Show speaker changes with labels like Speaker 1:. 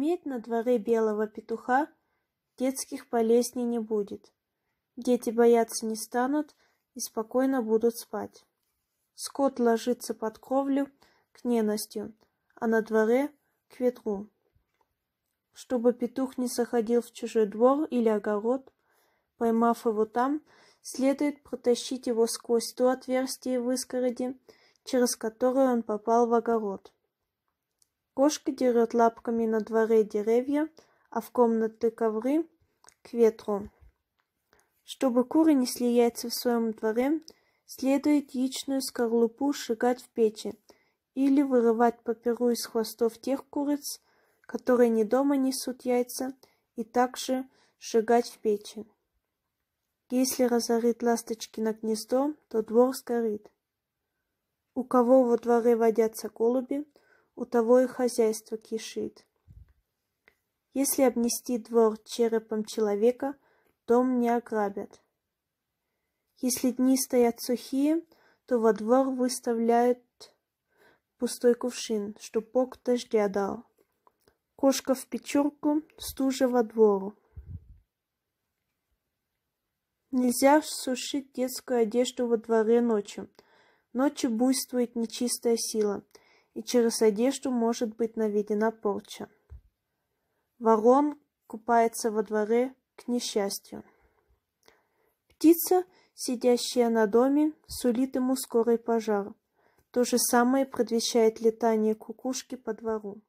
Speaker 1: Иметь на дворе белого петуха детских болезней не будет. Дети бояться не станут и спокойно будут спать. Скот ложится под кровлю к ненастью, а на дворе к ветру. Чтобы петух не заходил в чужой двор или огород, поймав его там, следует протащить его сквозь то отверстие в искороде, через которое он попал в огород. Кошка дерет лапками на дворе деревья, а в комнаты ковры к ветру. Чтобы куры несли яйца в своем дворе, следует яичную скорлупу сжигать в печи или вырывать по из хвостов тех куриц, которые не дома несут яйца, и также сжигать в печи. Если разорит ласточки на гнездо, то двор сгорит. У кого во дворе водятся голуби – у того и хозяйство кишит. Если обнести двор черепом человека, дом не ограбят. Если дни стоят сухие, то во двор выставляют пустой кувшин, что Бог дождя дал. Кошка в печурку, стужа во двору. Нельзя сушить детскую одежду во дворе ночью. Ночью буйствует нечистая сила — и через одежду может быть наведена порча. Ворон купается во дворе к несчастью. Птица, сидящая на доме, сулит ему скорый пожар. То же самое предвещает летание кукушки по двору.